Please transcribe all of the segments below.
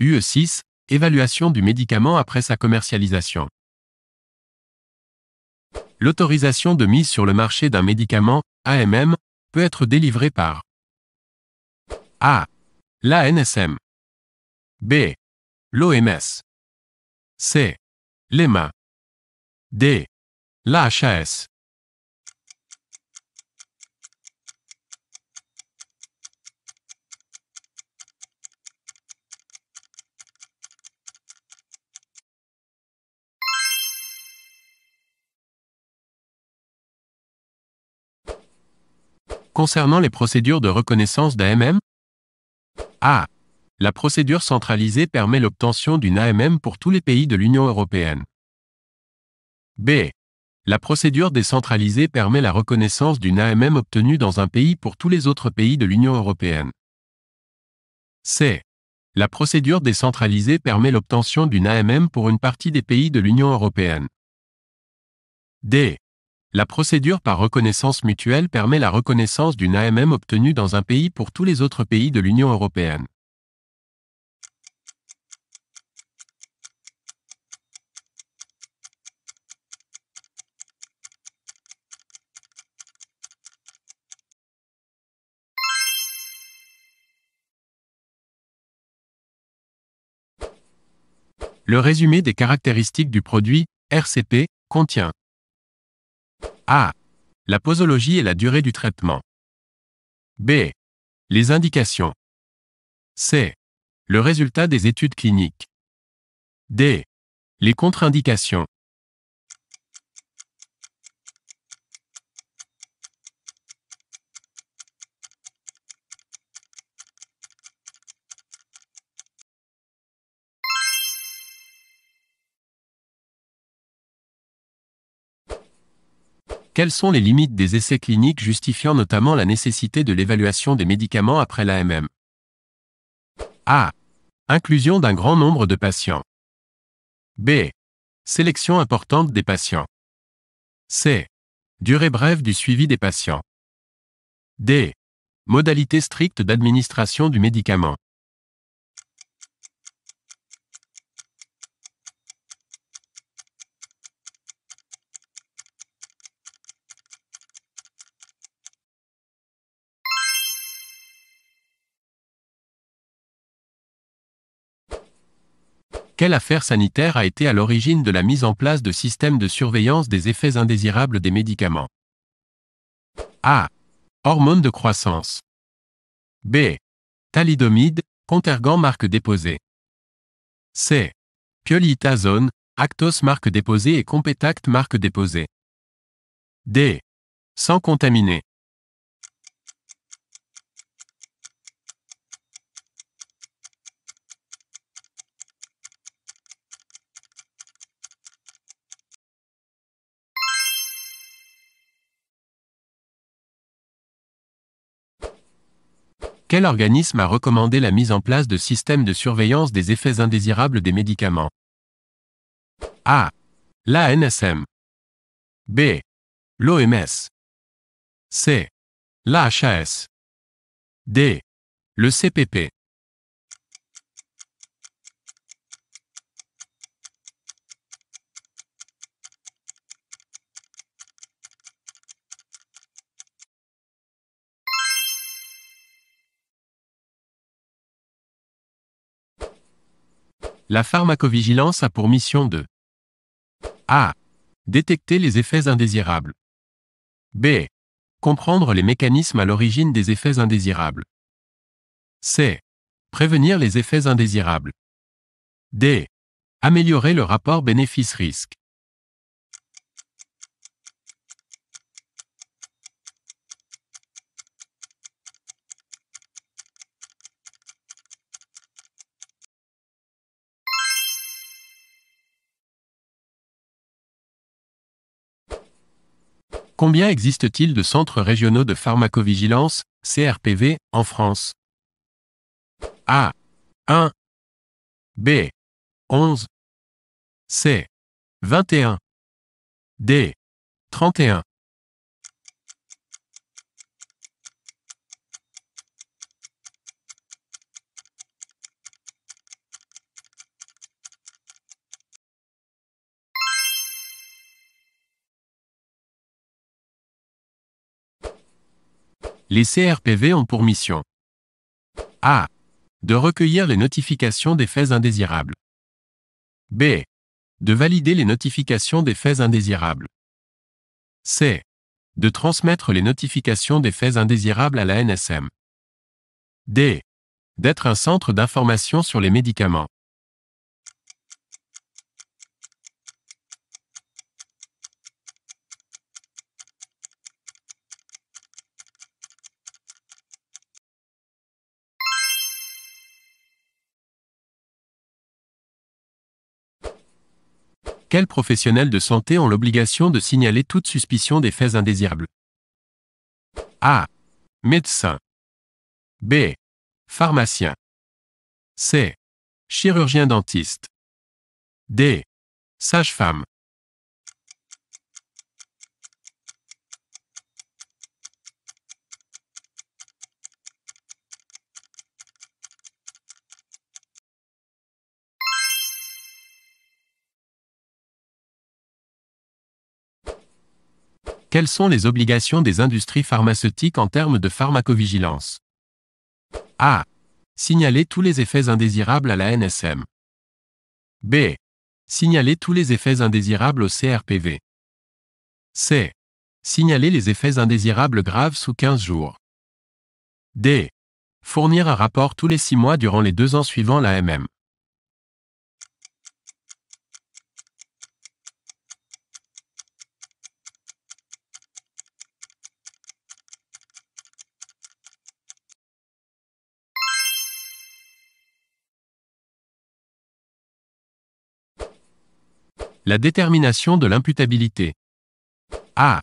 UE6, évaluation du médicament après sa commercialisation. L'autorisation de mise sur le marché d'un médicament, AMM, peut être délivrée par A. L'ANSM B. L'OMS C. L'EMA D. L'AHAS Concernant les procédures de reconnaissance d'AMM A. La procédure centralisée permet l'obtention d'une AMM pour tous les pays de l'Union européenne. B. La procédure décentralisée permet la reconnaissance d'une AMM obtenue dans un pays pour tous les autres pays de l'Union européenne. C. La procédure décentralisée permet l'obtention d'une AMM pour une partie des pays de l'Union européenne. D. La procédure par reconnaissance mutuelle permet la reconnaissance d'une AMM obtenue dans un pays pour tous les autres pays de l'Union européenne. Le résumé des caractéristiques du produit, RCP, contient a. La posologie et la durée du traitement. B. Les indications. C. Le résultat des études cliniques. D. Les contre-indications. Quelles sont les limites des essais cliniques justifiant notamment la nécessité de l'évaluation des médicaments après l'AMM A. Inclusion d'un grand nombre de patients. B. Sélection importante des patients. C. Durée brève du suivi des patients. D. Modalité stricte d'administration du médicament. Quelle affaire sanitaire a été à l'origine de la mise en place de systèmes de surveillance des effets indésirables des médicaments A. Hormones de croissance. B. Thalidomide, contergant marque déposée. C. Piolitazone, Actos marque déposée et Compétact marque déposée. D. Sans contaminer. Quel organisme a recommandé la mise en place de systèmes de surveillance des effets indésirables des médicaments A. L'ANSM. B. L'OMS. C. L'AHAS. D. Le CPP. La pharmacovigilance a pour mission de A. Détecter les effets indésirables. B. Comprendre les mécanismes à l'origine des effets indésirables. C. Prévenir les effets indésirables. D. Améliorer le rapport bénéfice-risque. Combien existe-t-il de centres régionaux de pharmacovigilance, CRPV, en France A. 1 B. 11 C. 21 D. 31 Les CRPV ont pour mission A. De recueillir les notifications des faits indésirables. B. De valider les notifications des faits indésirables. C. De transmettre les notifications des faits indésirables à la NSM. D. D'être un centre d'information sur les médicaments. Quels professionnels de santé ont l'obligation de signaler toute suspicion des faits indésirables A. Médecin. B. Pharmacien. C. Chirurgien dentiste. D. Sage-femme. Quelles sont les obligations des industries pharmaceutiques en termes de pharmacovigilance A. Signaler tous les effets indésirables à la NSM. B. Signaler tous les effets indésirables au CRPV. C. Signaler les effets indésirables graves sous 15 jours. D. Fournir un rapport tous les 6 mois durant les deux ans suivant la MM. La détermination de l'imputabilité. A.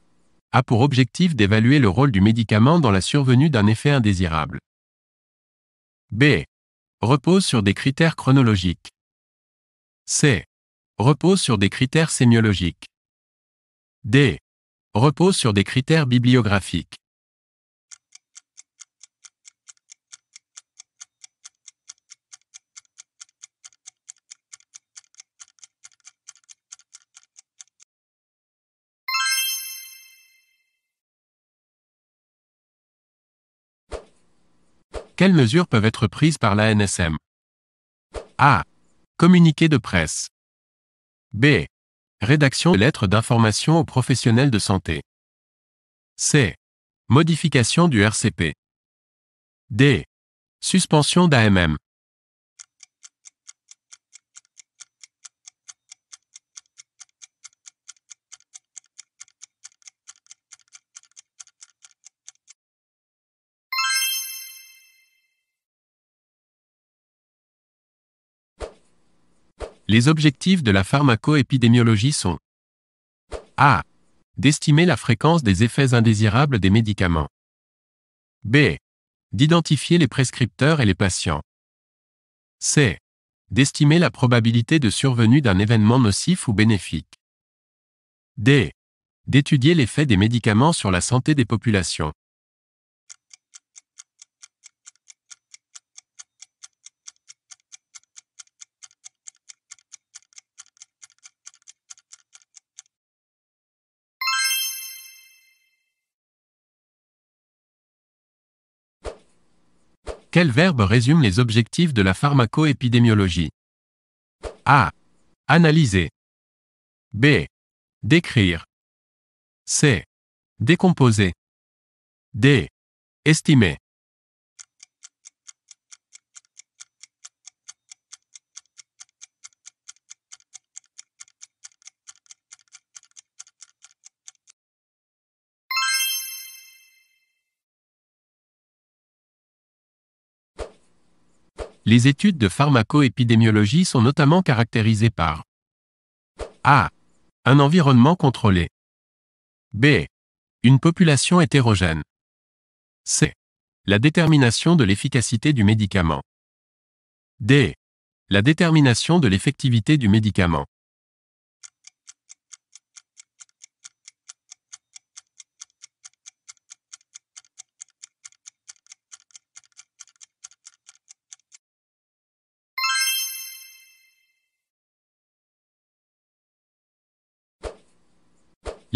A pour objectif d'évaluer le rôle du médicament dans la survenue d'un effet indésirable. B. Repose sur des critères chronologiques. C. Repose sur des critères sémiologiques. D. Repose sur des critères bibliographiques. Quelles mesures peuvent être prises par l'ANSM A. Communiqué de presse. B. Rédaction de lettres d'information aux professionnels de santé. C. Modification du RCP. D. Suspension d'AMM. Les objectifs de la pharmacoépidémiologie sont A. D'estimer la fréquence des effets indésirables des médicaments. B. D'identifier les prescripteurs et les patients. C. D'estimer la probabilité de survenue d'un événement nocif ou bénéfique. D. D'étudier l'effet des médicaments sur la santé des populations. Quel verbe résume les objectifs de la pharmacoépidémiologie A. Analyser. B. Décrire. C. Décomposer. D. Estimer. Les études de pharmacoépidémiologie sont notamment caractérisées par A. Un environnement contrôlé. B. Une population hétérogène. C. La détermination de l'efficacité du médicament. D. La détermination de l'effectivité du médicament.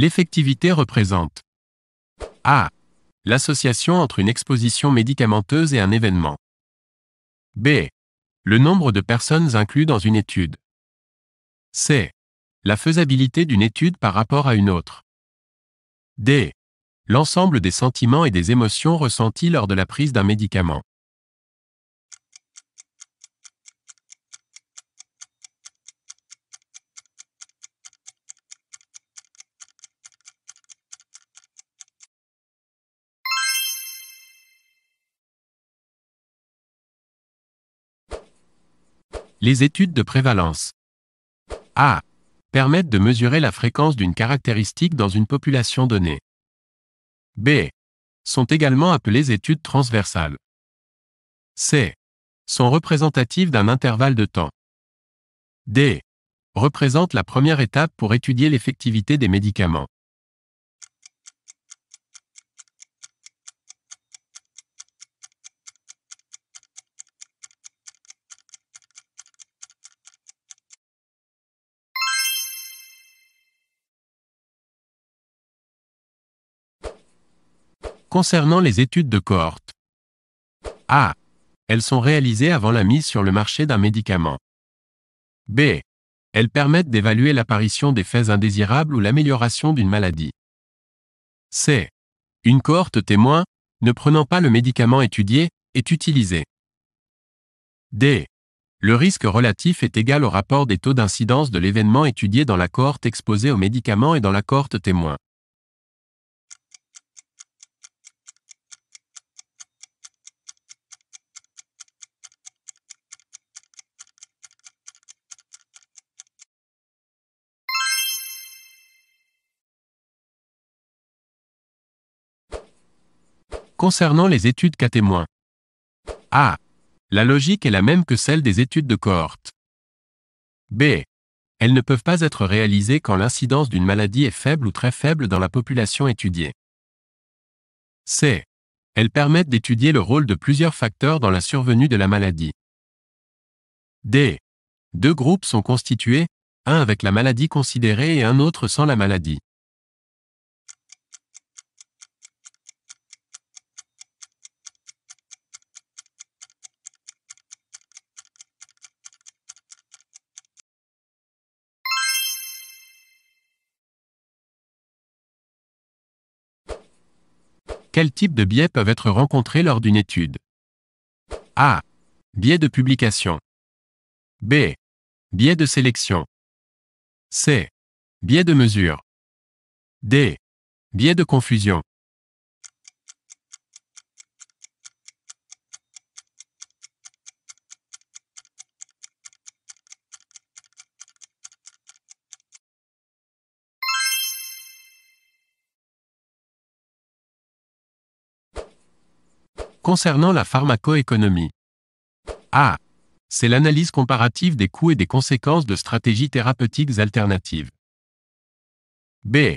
L'effectivité représente A. L'association entre une exposition médicamenteuse et un événement. B. Le nombre de personnes incluses dans une étude. C. La faisabilité d'une étude par rapport à une autre. D. L'ensemble des sentiments et des émotions ressentis lors de la prise d'un médicament. Les études de prévalence. A. Permettent de mesurer la fréquence d'une caractéristique dans une population donnée. B. Sont également appelées études transversales. C. Sont représentatives d'un intervalle de temps. D. Représentent la première étape pour étudier l'effectivité des médicaments. Concernant les études de cohorte. A. Elles sont réalisées avant la mise sur le marché d'un médicament. B. Elles permettent d'évaluer l'apparition des faits indésirables ou l'amélioration d'une maladie. C. Une cohorte témoin, ne prenant pas le médicament étudié, est utilisée. D. Le risque relatif est égal au rapport des taux d'incidence de l'événement étudié dans la cohorte exposée au médicament et dans la cohorte témoin. Concernant les études cas témoins. A. La logique est la même que celle des études de cohorte. B. Elles ne peuvent pas être réalisées quand l'incidence d'une maladie est faible ou très faible dans la population étudiée. C. Elles permettent d'étudier le rôle de plusieurs facteurs dans la survenue de la maladie. D. Deux groupes sont constitués, un avec la maladie considérée et un autre sans la maladie. Quels types de biais peuvent être rencontrés lors d'une étude A. Biais de publication. B. Biais de sélection. C. Biais de mesure. D. Biais de confusion. Concernant la pharmacoéconomie. A. C'est l'analyse comparative des coûts et des conséquences de stratégies thérapeutiques alternatives. B.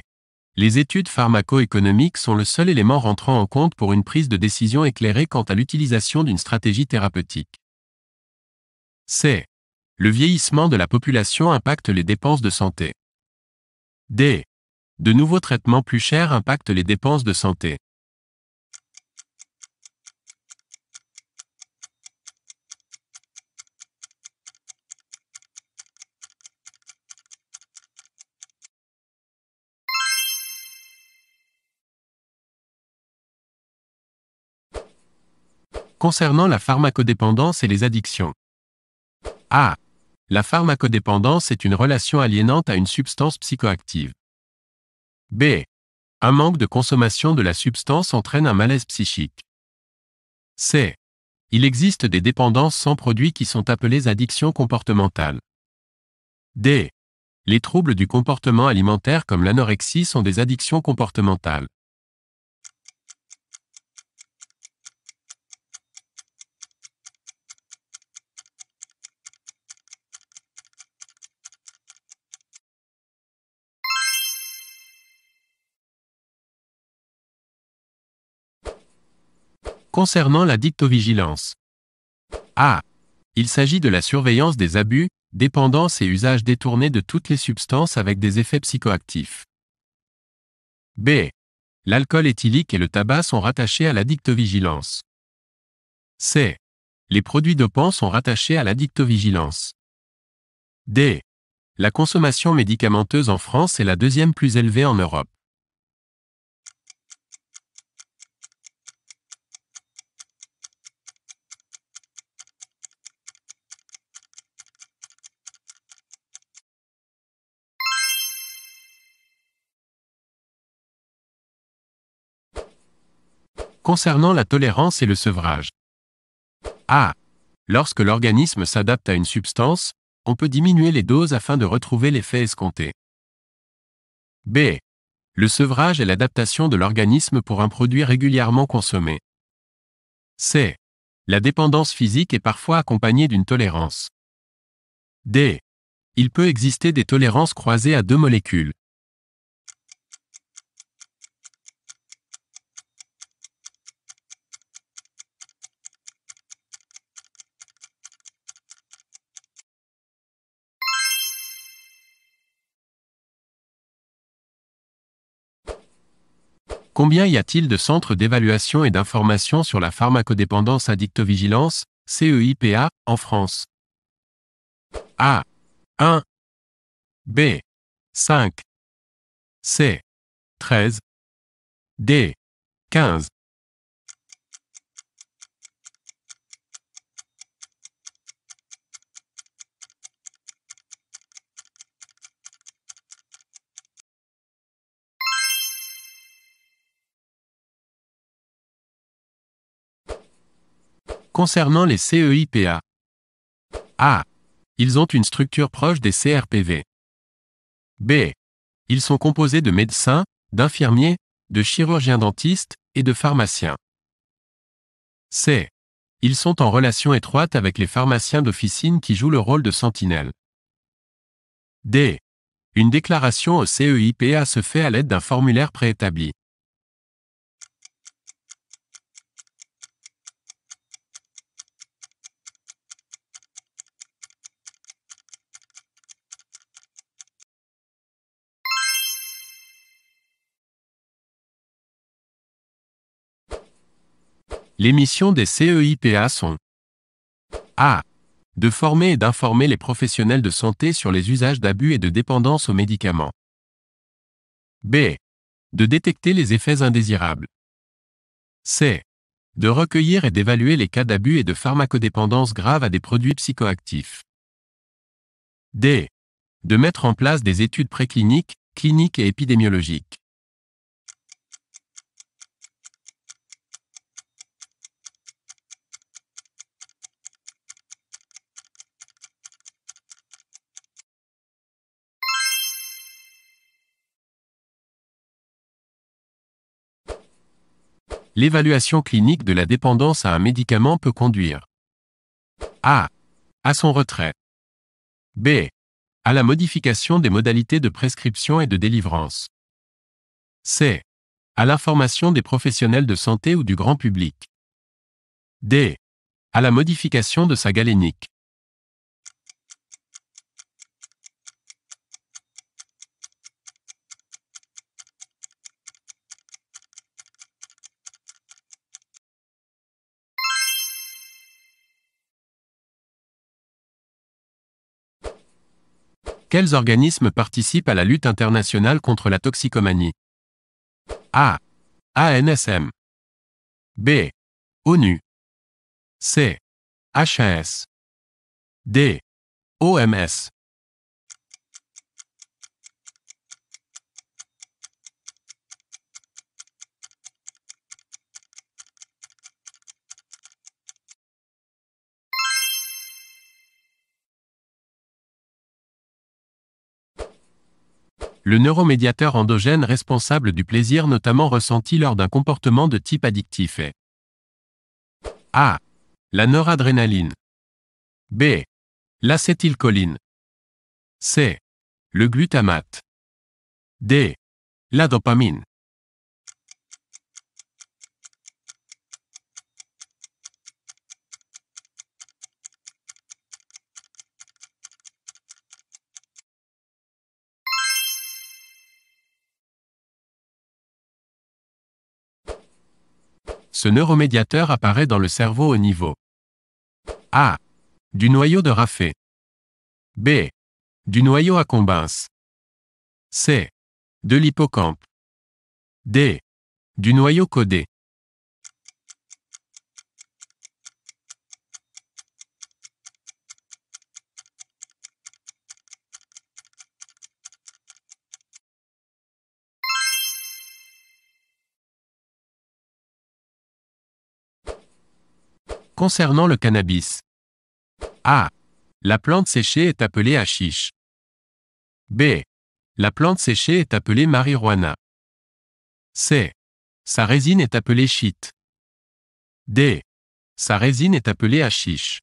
Les études pharmacoéconomiques sont le seul élément rentrant en compte pour une prise de décision éclairée quant à l'utilisation d'une stratégie thérapeutique. C. Le vieillissement de la population impacte les dépenses de santé. D. De nouveaux traitements plus chers impactent les dépenses de santé. concernant la pharmacodépendance et les addictions. A. La pharmacodépendance est une relation aliénante à une substance psychoactive. B. Un manque de consommation de la substance entraîne un malaise psychique. C. Il existe des dépendances sans produit qui sont appelées addictions comportementales. D. Les troubles du comportement alimentaire comme l'anorexie sont des addictions comportementales. Concernant la dictovigilance. A. Il s'agit de la surveillance des abus, dépendances et usages détournés de toutes les substances avec des effets psychoactifs. B. L'alcool éthylique et le tabac sont rattachés à la dictovigilance. C. Les produits dopants sont rattachés à la dictovigilance. D. La consommation médicamenteuse en France est la deuxième plus élevée en Europe. Concernant la tolérance et le sevrage. A. Lorsque l'organisme s'adapte à une substance, on peut diminuer les doses afin de retrouver l'effet escompté. B. Le sevrage est l'adaptation de l'organisme pour un produit régulièrement consommé. C. La dépendance physique est parfois accompagnée d'une tolérance. D. Il peut exister des tolérances croisées à deux molécules. Combien y a-t-il de centres d'évaluation et d'information sur la pharmacodépendance addictovigilance, CEIPA, en France A. 1. B. 5. C. 13. D. 15. Concernant les CEIPA. A. Ils ont une structure proche des CRPV. B. Ils sont composés de médecins, d'infirmiers, de chirurgiens dentistes et de pharmaciens. C. Ils sont en relation étroite avec les pharmaciens d'officine qui jouent le rôle de sentinelle. D. Une déclaration au CEIPA se fait à l'aide d'un formulaire préétabli. Les missions des CEIPA sont A. De former et d'informer les professionnels de santé sur les usages d'abus et de dépendance aux médicaments. B. De détecter les effets indésirables. C. De recueillir et d'évaluer les cas d'abus et de pharmacodépendance grave à des produits psychoactifs. D. De mettre en place des études précliniques, cliniques et épidémiologiques. l'évaluation clinique de la dépendance à un médicament peut conduire a. à son retrait b. à la modification des modalités de prescription et de délivrance c. à l'information des professionnels de santé ou du grand public d. à la modification de sa galénique Quels organismes participent à la lutte internationale contre la toxicomanie A. ANSM. B. ONU. C. HAS. D. OMS. le neuromédiateur endogène responsable du plaisir notamment ressenti lors d'un comportement de type addictif est A. La noradrénaline. B. L'acétylcholine. C. Le glutamate. D. La dopamine. Ce neuromédiateur apparaît dans le cerveau au niveau A. Du noyau de raphée B. Du noyau à accumbens. C. De l'hippocampe. D. Du noyau codé. Concernant le cannabis. A. La plante séchée est appelée hachiche. B. La plante séchée est appelée marijuana. C. Sa résine est appelée shit. D. Sa résine est appelée hashish.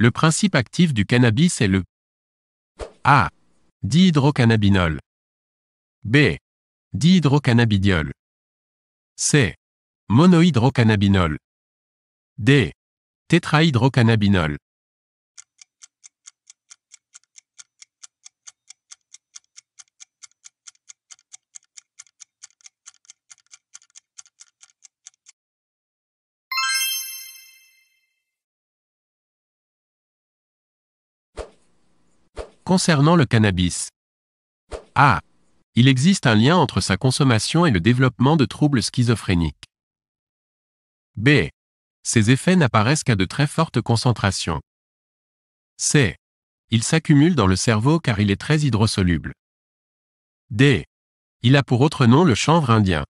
Le principe actif du cannabis est le A. Dihydrocannabinol. B. Dihydrocannabidiol. C. Monohydrocannabinol. D. Tétrahydrocannabinol. Concernant le cannabis. A. Ah! Il existe un lien entre sa consommation et le développement de troubles schizophréniques. B. Ses effets n'apparaissent qu'à de très fortes concentrations. C. Il s'accumule dans le cerveau car il est très hydrosoluble. D. Il a pour autre nom le chanvre indien.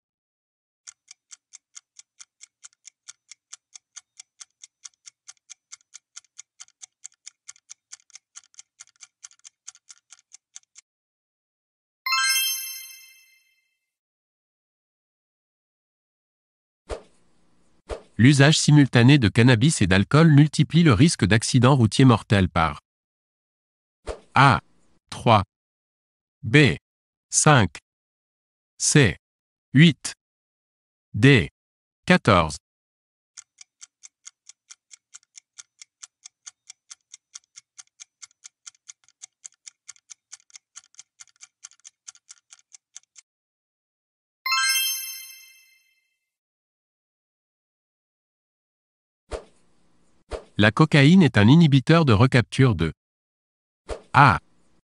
l'usage simultané de cannabis et d'alcool multiplie le risque d'accident routier mortel par A. 3 B. 5 C. 8 D. 14 La cocaïne est un inhibiteur de recapture de A.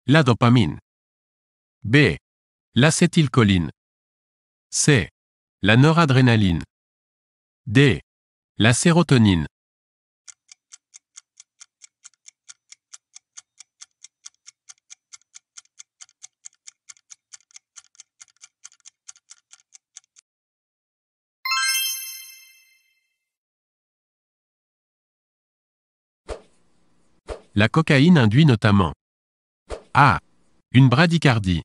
La dopamine. B. L'acétylcholine. C. La noradrénaline. D. La sérotonine. La cocaïne induit notamment A. Une bradycardie.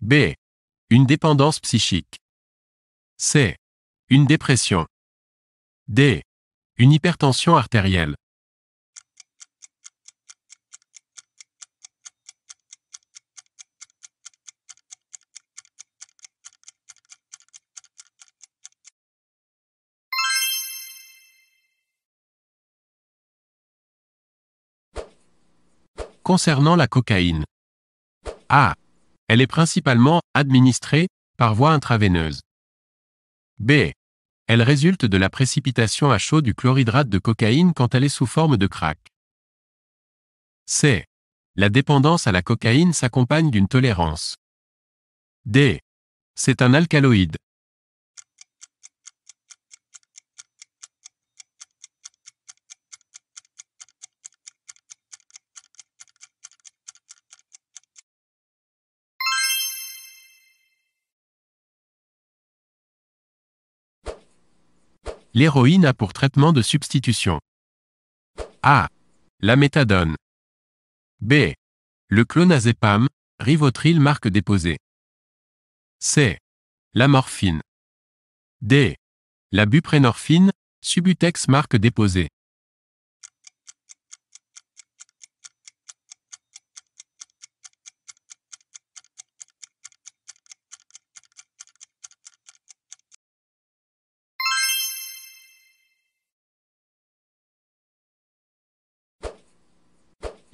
B. Une dépendance psychique. C. Une dépression. D. Une hypertension artérielle. Concernant la cocaïne. A. Elle est principalement administrée par voie intraveineuse. B. Elle résulte de la précipitation à chaud du chlorhydrate de cocaïne quand elle est sous forme de crack. C. La dépendance à la cocaïne s'accompagne d'une tolérance. D. C'est un alcaloïde. L'héroïne a pour traitement de substitution. A. La méthadone. B. Le clonazépam, rivotril marque déposée. C. La morphine. D. La buprénorphine, subutex marque déposée.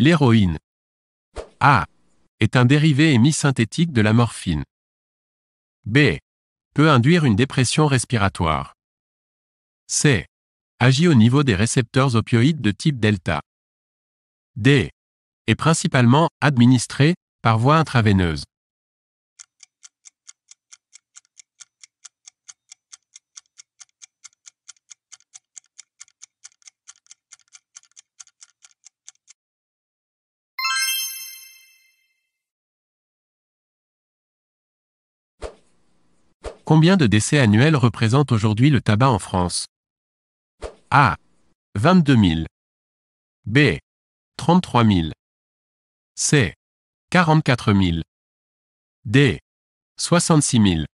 L'héroïne A. Est un dérivé hémisynthétique de la morphine. B. Peut induire une dépression respiratoire. C. Agit au niveau des récepteurs opioïdes de type delta. D. Est principalement administré par voie intraveineuse. Combien de décès annuels représente aujourd'hui le tabac en France A. 22 000. B. 33 000. C. 44 000. D. 66 000.